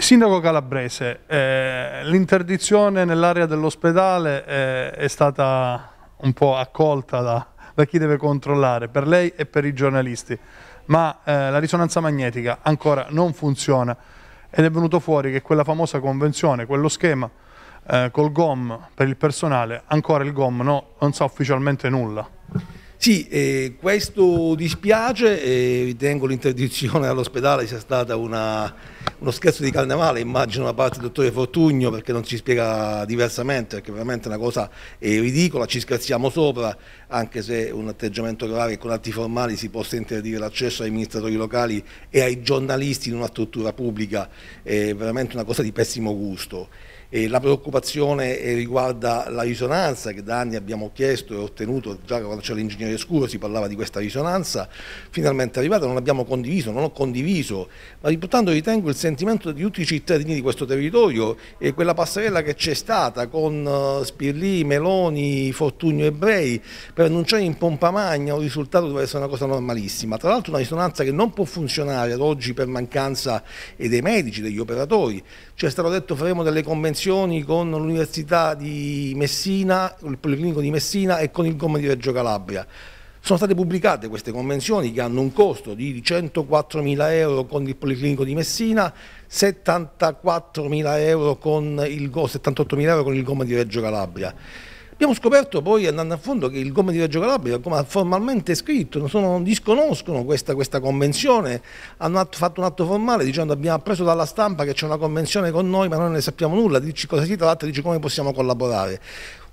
Sindaco Calabrese, eh, l'interdizione nell'area dell'ospedale eh, è stata un po' accolta da, da, chi deve controllare, per lei e per i giornalisti, ma eh, la risonanza magnetica ancora non funziona ed è venuto fuori che quella famosa convenzione, quello schema eh, col GOM per il personale, ancora il GOM no, non sa ufficialmente nulla. Sì, eh, questo dispiace, eh, ritengo l'interdizione all'ospedale sia stata una, uno scherzo di carnevale, immagino da parte del dottore Fortugno perché non ci spiega diversamente, perché veramente è una cosa eh, ridicola, ci scherziamo sopra, anche se un atteggiamento grave con atti formali si possa interdire l'accesso ai amministratori locali e ai giornalisti in una struttura pubblica, è veramente una cosa di pessimo gusto. E la preoccupazione eh, riguarda la risonanza che da anni abbiamo chiesto e ottenuto, già quando c'era l'ingegnere Scuro si parlava di questa risonanza, finalmente è arrivata, non l'abbiamo condiviso, non ho condiviso, ma riportando ritengo il sentimento di tutti i cittadini di questo territorio e quella passerella che c'è stata con eh, Spirlì, Meloni, Fortunio Ebrei per annunciare in pompa magna un risultato doveva essere una cosa normalissima, tra l'altro una risonanza che non può funzionare ad oggi per mancanza eh, dei medici, degli operatori, ci è stato detto faremo delle convenzioni convenzioni con l'Università di Messina, il Policlinico di Messina e con il Comune di Reggio Calabria. Sono state pubblicate queste convenzioni che hanno un costo di 104.000 euro con il Policlinico di Messina, 74.000 euro con il, 78.000 euro con il Comune di Reggio Calabria. Abbiamo scoperto poi andando a fondo che il gomme di Reggio Calabria, come ha formalmente scritto, sono, disconoscono questa, questa convenzione, hanno atto, fatto un atto formale dicendo abbiamo appreso dalla stampa che c'è una convenzione con noi ma noi non ne sappiamo nulla, dici cosa si tratta, dici come possiamo collaborare.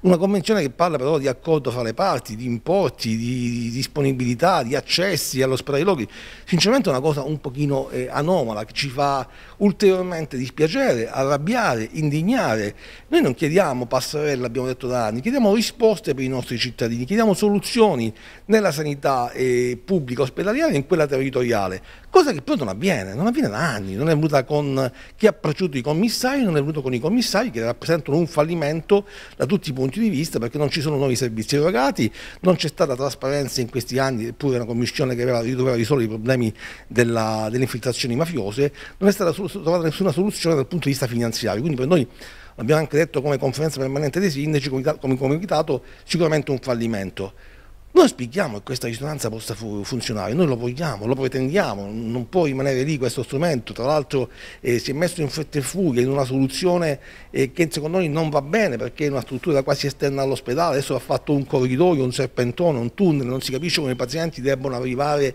Una convenzione che parla però di accordo fra le parti, di importi, di disponibilità, di accessi allo spray loghi. Sinceramente è una cosa un pochino eh, anomala che ci fa ulteriormente dispiacere, arrabbiare, indignare. Noi non chiediamo passerelle, abbiamo detto da anni, chiediamo risposte per i nostri cittadini, chiediamo soluzioni nella sanità eh, pubblica ospedaliera e in quella territoriale cosa che poi non avviene, non avviene da anni, non è venuta con chi ha preceduto i commissari, non è venuto con i commissari che rappresentano un fallimento da tutti i punti di vista perché non ci sono nuovi servizi erogati, non c'è stata trasparenza in questi anni, eppure una commissione che aveva, doveva risolvere i problemi della, delle infiltrazioni mafiose, non è stata trovata nessuna soluzione dal punto di vista finanziario, quindi per noi abbiamo anche detto come conferenza permanente dei sindaci, come, come comitato, sicuramente un fallimento. Noi spieghiamo che questa risonanza possa funzionare, noi lo vogliamo, lo pretendiamo, non può rimanere lì questo strumento, tra l'altro eh, si è messo in fretta e furia in una soluzione eh, che secondo noi non va bene perché è una struttura quasi esterna all'ospedale, adesso ha fatto un corridoio, un serpentone, un tunnel, non si capisce come i pazienti debbano arrivare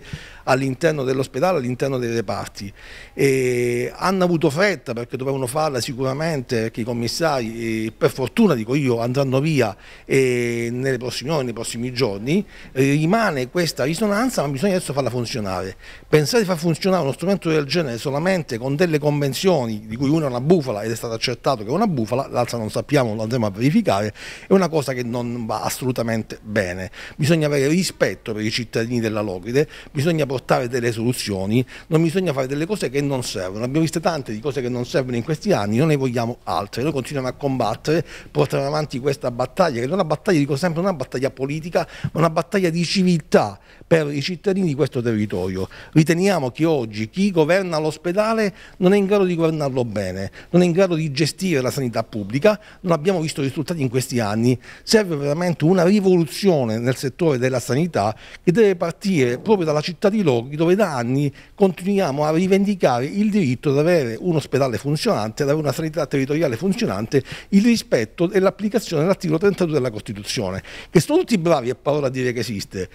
all'interno dell'ospedale, all'interno dei reparti. E hanno avuto fretta perché dovevano farla sicuramente, perché i commissari, per fortuna dico io, andranno via nelle prossime ore, nei prossimi giorni. Eh, rimane questa risonanza, ma bisogna adesso farla funzionare. Pensare di far funzionare uno strumento del genere solamente con delle convenzioni, di cui una è una bufala ed è stato accertato che è una bufala, l'altra non sappiamo, lo andremo a verificare, è una cosa che non va assolutamente bene. Bisogna avere rispetto per i cittadini della Logride, bisogna portare delle soluzioni, non bisogna fare delle cose che non servono. Abbiamo visto tante di cose che non servono in questi anni, non ne vogliamo altre. Noi continuiamo a combattere, portare avanti questa battaglia, che non è una battaglia, dico sempre, una battaglia politica, ma una battaglia di civiltà per i cittadini di questo territorio. Riteniamo che oggi chi governa l'ospedale non è in grado di governarlo bene, non è in grado di gestire la sanità pubblica, non abbiamo visto risultati in questi anni. Serve veramente una rivoluzione nel settore della sanità che deve partire proprio dalla cittadina altri luoghi dove da anni continuiamo a rivendicare il diritto ad avere un ospedale funzionante, ad avere una sanità territoriale funzionante, il rispetto e l'applicazione dell'articolo 32 della Costituzione, che sono tutti bravi a parola a dire che esiste,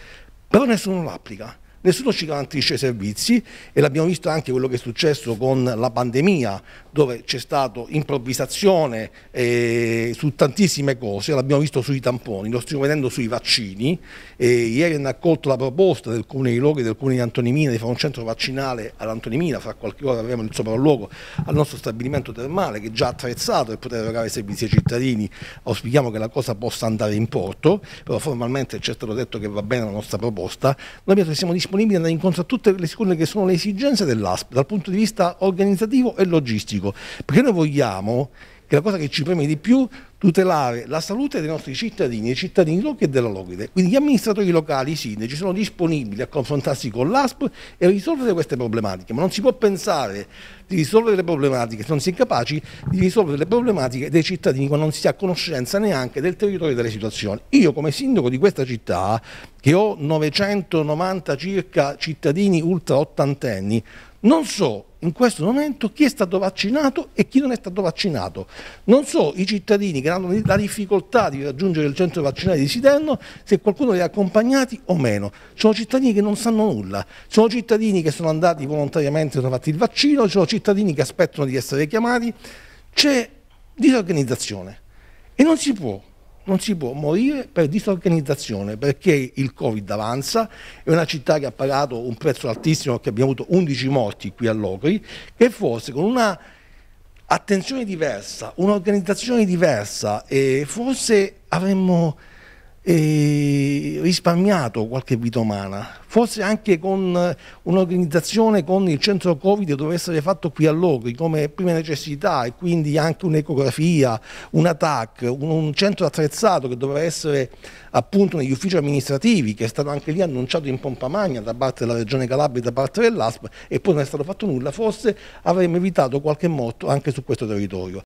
però nessuno lo applica nessuno ci garantisce i servizi e l'abbiamo visto anche quello che è successo con la pandemia dove c'è stata improvvisazione eh, su tantissime cose, l'abbiamo visto sui tamponi, lo stiamo vedendo sui vaccini, eh, ieri hanno accolto la proposta del Comune di Loghi e del Comune di Antonimina di fare un centro vaccinale ad Antonimina, fra qualche ora avremo il sopralluogo al nostro stabilimento termale che è già attrezzato per poter erogare servizi ai cittadini, auspichiamo che la cosa possa andare in porto, però formalmente è stato certo detto che va bene la nostra proposta, noi siamo disponibili disponibili ad andare incontro a tutte le, quelle che sono le esigenze dell'ASP dal punto di vista organizzativo e logistico, perché noi vogliamo che la cosa che ci preme di più tutelare la salute dei nostri cittadini, dei cittadini locali e della Logide. Quindi gli amministratori locali, i sindaci, sono disponibili a confrontarsi con l'ASP e risolvere queste problematiche, ma non si può pensare di risolvere le problematiche se non si è capaci di risolvere le problematiche dei cittadini quando non si ha conoscenza neanche del territorio e delle situazioni. Io come sindaco di questa città, che ho 990 circa cittadini ultra ottantenni, non so in questo momento chi è stato vaccinato e chi non è stato vaccinato. Non so i cittadini che hanno la difficoltà di raggiungere il centro vaccinale di Sidenno se qualcuno li ha accompagnati o meno. Sono cittadini che non sanno nulla, sono cittadini che sono andati volontariamente e hanno fatto il vaccino, sono cittadini che aspettano di essere chiamati. C'è disorganizzazione e non si può non si può morire per disorganizzazione perché il Covid avanza, è una città che ha pagato un prezzo altissimo che abbiamo avuto 11 morti qui a Locri, che forse con una attenzione diversa, un'organizzazione diversa e forse avremmo eh, risparmiato qualche vita umana, forse anche con eh, un'organizzazione con il centro Covid doveva essere fatto qui a Logri come prima necessità e quindi anche un'ecografia, un TAC, un, un centro attrezzato che doveva essere appunto negli uffici amministrativi che è stato anche lì annunciato in pompa magna da parte della Regione Calabria e da parte dell'ASP e poi non è stato fatto nulla, forse avremmo evitato qualche morto anche su questo territorio.